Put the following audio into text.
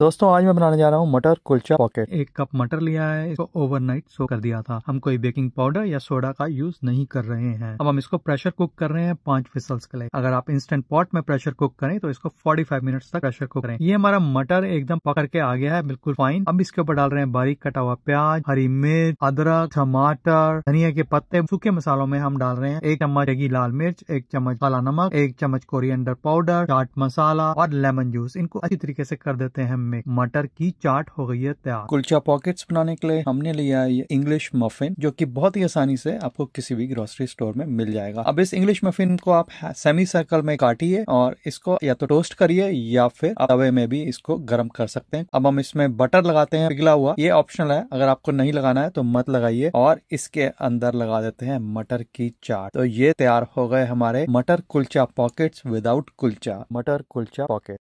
दोस्तों आज मैं बनाने जा रहा हूँ मटर कुलचा पॉकेट एक कप मटर लिया है इसको ओवरनाइट सो कर दिया था हम कोई बेकिंग पाउडर या सोडा का यूज नहीं कर रहे हैं अब हम इसको प्रेशर कुक कर रहे हैं पांच फिसल्स के लिए अगर आप इंस्टेंट पॉट में प्रेशर कुक करें तो इसको 45 मिनट्स तक प्रेशर कुक करें ये हमारा मटर एकदम पकड़ के आ गया है बिल्कुल फाइन अब इसके ऊपर डाल रहे हैं बारीक कटा हुआ प्याज हरी मिर्च अदरक टमाटर धनिया के पत्ते सूखे मसालों में हम डाल रहे हैं एक चम्मच रेगी लाल मिर्च एक चम्मच काला नमक एक चम्मच कोरियंडर पाउडर चाट मसाला और लेमन जूस इनको अच्छी तरीके से कर देते हैं में मटर की चाट हो गई है तैयार कुलचा पॉकेट्स बनाने के लिए हमने लिया है ये इंग्लिश मफिन जो कि बहुत ही आसानी से आपको किसी भी ग्रोसरी स्टोर में मिल जाएगा अब इस इंग्लिश मफिन को आप सेमी सर्कल में काटिए और इसको या तो टोस्ट करिए या फिर तवे में भी इसको गर्म कर सकते हैं अब हम इसमें बटर लगाते हैं पिघला हुआ ये ऑप्शनल है अगर आपको नहीं लगाना है तो मत लगाइए और इसके अंदर लगा देते हैं मटर की चाट तो ये तैयार हो गए हमारे मटर कुलचा पॉकेट्स विदाउट कुलचा मटर कुलचा पॉकेट